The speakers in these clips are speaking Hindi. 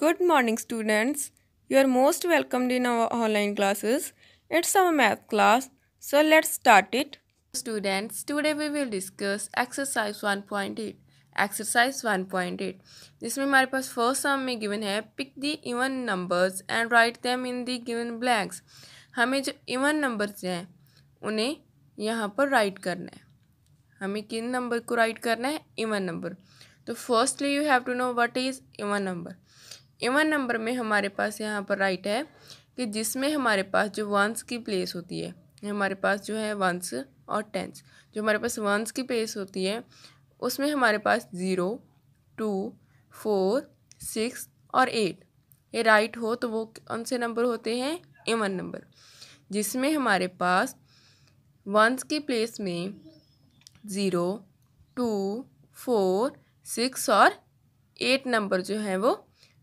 Good morning students. You are most welcomed in our online classes. It's our math class. So let's start it. Students, today we will discuss exercise 1.8. Exercise eight जिसमें हमारे पास फर्स्ट सम में गिवन है pick the even numbers and write them in the given blanks हमें जो इवन नंबर्स हैं उन्हें यहाँ पर राइट करना है हमें किन नंबर को राइट करना है इवन नंबर तो firstly you have to know what is even number even number में हमारे पास यहाँ पर राइट है कि जिसमें हमारे पास जो वंस की प्लेस होती है हमारे पास जो है वंस और टेंस जो हमारे पास वंस की प्लेस होती है उसमें हमारे पास ज़ीरो टू फोर सिक्स और एट ये राइट हो तो वो कौन से नंबर होते हैं एवन नंबर जिसमें हमारे पास वंस की प्लेस में ज़ीरो टू फोर सिक्स और एट नंबर जो हैं वो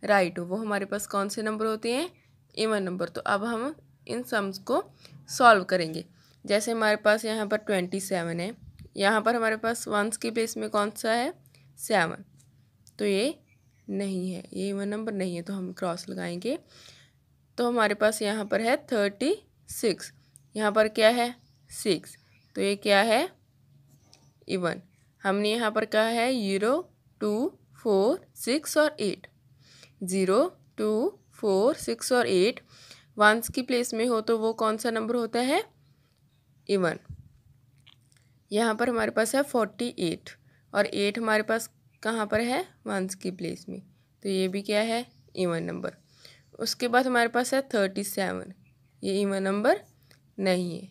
राइट हो वो हमारे पास कौन से नंबर होते हैं इवन नंबर तो अब हम इन सम्स को सॉल्व करेंगे जैसे हमारे पास यहाँ पर ट्वेंटी सेवन है यहाँ पर हमारे पास वंस की प्लेस में कौन सा है सेवन तो ये नहीं है ये इवन नंबर नहीं है तो हम क्रॉस लगाएंगे तो हमारे पास यहाँ पर है थर्टी सिक्स यहाँ पर क्या है सिक्स तो ये क्या है इवन हमने यहाँ पर कहा है जीरो टू फोर सिक्स और eight zero two four six और एट वंस की प्लेस में हो तो वो कौन सा नंबर होता है इवन यहाँ पर हमारे पास है फोर्टी एट और एट हमारे पास कहाँ पर है वंस की प्लेस में तो ये भी क्या है इवन नंबर उसके बाद हमारे पास है थर्टी सेवन ये इवन नंबर नहीं है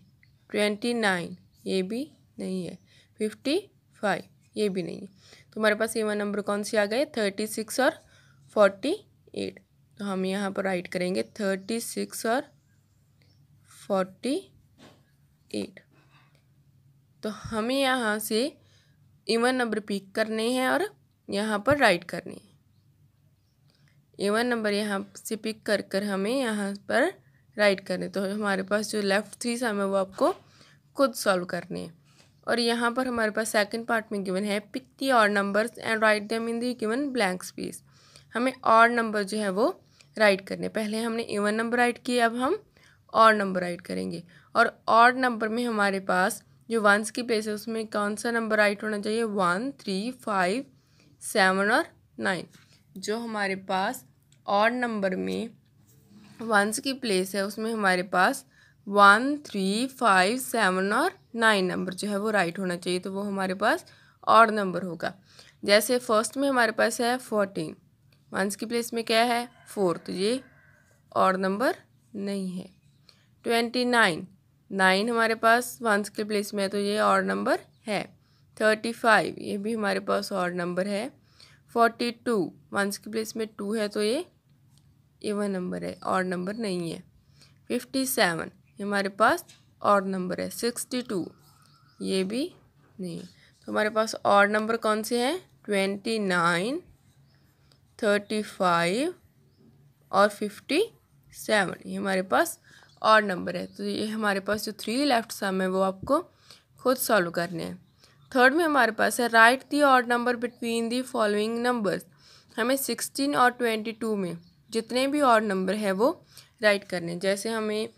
ट्वेंटी नाइन ये भी नहीं है फिफ्टी फाइव ये भी नहीं है तो हमारे पास इवन नंबर कौन से आ गए थर्टी सिक्स और फोर्टी एट तो हम यहाँ पर राइट करेंगे थर्टी सिक्स और फोर्टी एट तो हमें यहाँ से इवन नंबर पिक करने हैं और यहाँ पर राइट करने हैं इवन नंबर यहाँ से पिक कर कर हमें यहाँ पर राइट करने तो हमारे पास जो लेफ़्ट थ्री सम है वो आपको खुद सॉल्व करने हैं और यहाँ पर हमारे पास सेकंड पार्ट में गिवन है pick the odd numbers and write them in the given blank space हमें और नंबर जो है वो राइट करने पहले हमने इवन नंबर राइट किए अब हम और नंबर राइट करेंगे और और नंबर में हमारे पास जो वंस की प्लेस है उसमें कौन सा नंबर राइट होना चाहिए वन थ्री फाइव सेवन और नाइन जो हमारे पास और नंबर में वंस की प्लेस है उसमें हमारे पास वन थ्री फाइव सेवन और नाइन नंबर जो है वो राइट होना चाहिए तो वो हमारे पास और नंबर होगा जैसे फर्स्ट में हमारे पास है फोर्टीन वंस की प्लेस में क्या है फोर तो ये और नंबर नहीं है ट्वेंटी नाइन नाइन हमारे पास वंस के प्लेस में है तो ये और नंबर है थर्टी फाइव ये भी हमारे पास और नंबर है फोर्टी टू वंस की प्लेस में टू है तो ये वन नंबर है और नंबर नहीं है फिफ्टी सेवन ये हमारे पास और नंबर है सिक्सटी टू ये भी नहीं है तो हमारे पास और नंबर कौन से हैं ट्वेंटी नाइन थर्टी फाइव और फिफ्टी सेवन ये हमारे पास और नंबर है तो ये हमारे पास जो थ्री लेफ्ट सम है वो आपको खुद सॉल्व करने हैं थर्ड में हमारे पास है write the odd number between the following numbers हमें सिक्सटीन और ट्वेंटी टू में जितने भी और नंबर है वो राइट करने हैं जैसे हमें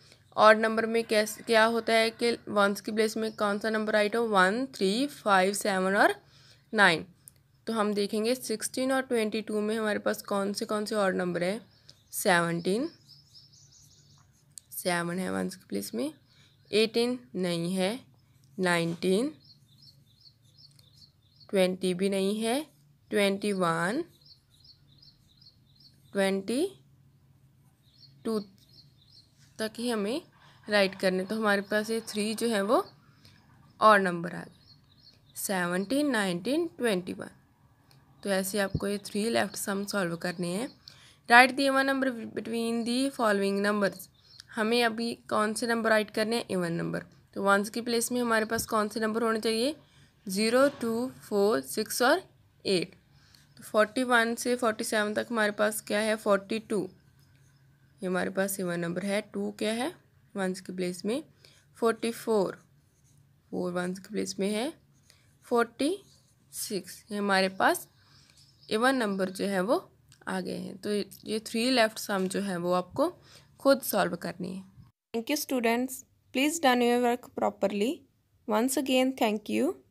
और नंबर में कैसे क्या होता है कि वंस की प्लेस में कौन सा नंबर राइट हो वन थ्री फाइव सेवन और नाइन तो हम देखेंगे सिक्सटीन और ट्वेंटी टू में हमारे पास कौन से कौन से और नंबर है सेवनटीन सेवन है वंस के प्लेस में एटीन नहीं है नाइनटीन ट्वेंटी भी नहीं है ट्वेंटी वन ट्वेंटी टू तक ही हमें राइट करने तो हमारे पास ये थ्री जो है वो और नंबर आ गए सेवनटीन नाइनटीन ट्वेंटी वन तो ऐसे आपको ये थ्री लेफ्ट सम सॉल्व करने हैं write the even number between the following numbers हमें अभी कौन से नंबर राइट करने हैं एवन नंबर तो वंस की प्लेस में हमारे पास कौन से नंबर होने चाहिए ज़ीरो टू फोर सिक्स और एट तो फोर्टी वन से फोर्टी सेवन तक हमारे पास क्या है फोर्टी टू ये हमारे पास एवन नंबर है टू क्या है वंस की प्लेस में फोर्टी फोर फोर वंस की प्लेस में है फोर्टी सिक्स ये हमारे पास ए वन नंबर जो है वो आ गए हैं तो ये थ्री लेफ्ट सम जो है वो आपको खुद सॉल्व करनी है thank you students please done your work properly once again thank you